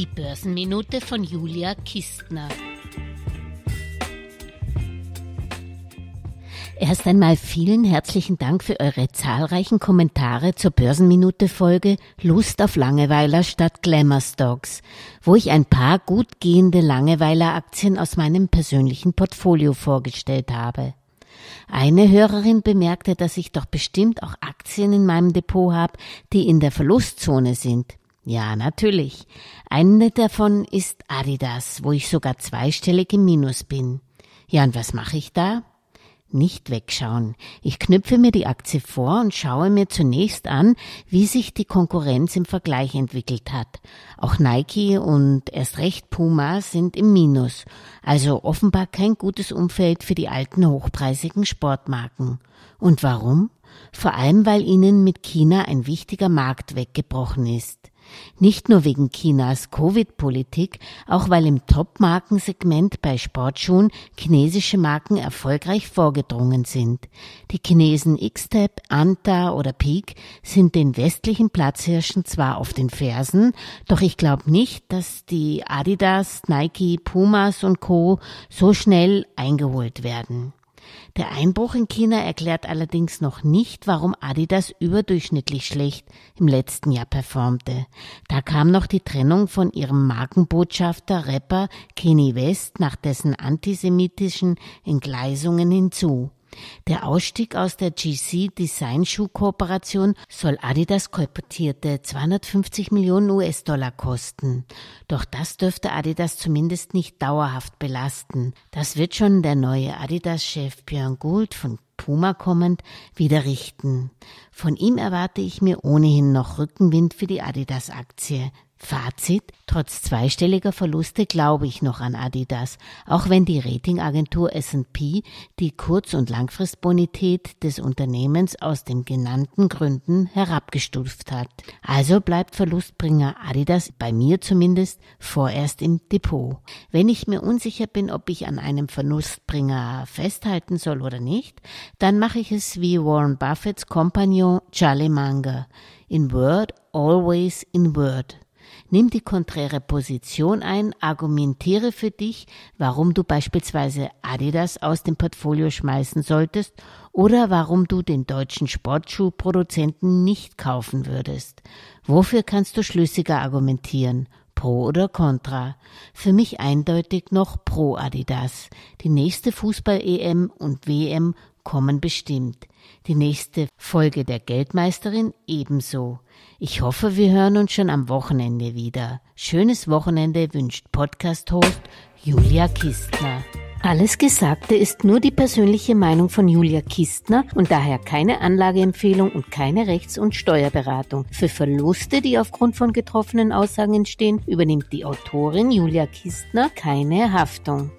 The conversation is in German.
Die Börsenminute von Julia Kistner. Erst einmal vielen herzlichen Dank für eure zahlreichen Kommentare zur Börsenminute-Folge Lust auf Langeweiler statt Glamour Stocks, wo ich ein paar gut gehende Langeweiler-Aktien aus meinem persönlichen Portfolio vorgestellt habe. Eine Hörerin bemerkte, dass ich doch bestimmt auch Aktien in meinem Depot habe, die in der Verlustzone sind. Ja, natürlich. Eine davon ist Adidas, wo ich sogar zweistellig im Minus bin. Ja, und was mache ich da? Nicht wegschauen. Ich knüpfe mir die Aktie vor und schaue mir zunächst an, wie sich die Konkurrenz im Vergleich entwickelt hat. Auch Nike und erst recht Puma sind im Minus, also offenbar kein gutes Umfeld für die alten hochpreisigen Sportmarken. Und warum? Vor allem, weil ihnen mit China ein wichtiger Markt weggebrochen ist. Nicht nur wegen Chinas Covid-Politik, auch weil im Top-Markensegment bei Sportschuhen chinesische Marken erfolgreich vorgedrungen sind. Die Chinesen X-Step, Anta oder Peak sind den westlichen Platzhirschen zwar auf den Fersen, doch ich glaube nicht, dass die Adidas, Nike, Pumas und Co. so schnell eingeholt werden. Der Einbruch in China erklärt allerdings noch nicht, warum Adidas überdurchschnittlich schlecht im letzten Jahr performte. Da kam noch die Trennung von ihrem Markenbotschafter Rapper Kenny West nach dessen antisemitischen Entgleisungen hinzu. Der Ausstieg aus der GC Design Schuh Kooperation soll Adidas kolportierte 250 Millionen US-Dollar kosten. Doch das dürfte Adidas zumindest nicht dauerhaft belasten. Das wird schon der neue Adidas-Chef Björn Gould von Puma kommend, wieder richten. Von ihm erwarte ich mir ohnehin noch Rückenwind für die Adidas-Aktie. Fazit, trotz zweistelliger Verluste glaube ich noch an Adidas, auch wenn die Ratingagentur S&P die Kurz- und Langfristbonität des Unternehmens aus den genannten Gründen herabgestuft hat. Also bleibt Verlustbringer Adidas bei mir zumindest vorerst im Depot. Wenn ich mir unsicher bin, ob ich an einem Verlustbringer festhalten soll oder nicht, dann mache ich es wie Warren Buffetts Kompagnon Charlie Munger. In Word, always in Word. Nimm die konträre Position ein, argumentiere für dich, warum du beispielsweise Adidas aus dem Portfolio schmeißen solltest oder warum du den deutschen Sportschuhproduzenten nicht kaufen würdest. Wofür kannst du schlüssiger argumentieren? Pro oder Contra? Für mich eindeutig noch Pro Adidas. Die nächste Fußball-EM und WM kommen bestimmt. Die nächste Folge der Geldmeisterin ebenso. Ich hoffe, wir hören uns schon am Wochenende wieder. Schönes Wochenende wünscht Podcast-Host Julia Kistner. Alles Gesagte ist nur die persönliche Meinung von Julia Kistner und daher keine Anlageempfehlung und keine Rechts- und Steuerberatung. Für Verluste, die aufgrund von getroffenen Aussagen entstehen, übernimmt die Autorin Julia Kistner keine Haftung.